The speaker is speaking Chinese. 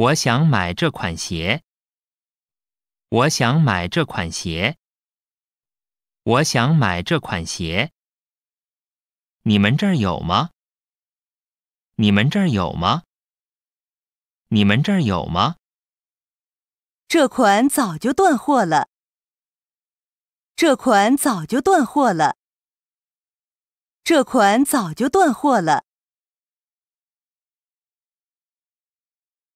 我想买这款鞋，我想买这款鞋，我想买这款鞋。你们这儿有吗？你们这儿有吗？你们这儿有吗？这款早就断货了，这款早就断货了，这款早就断货了。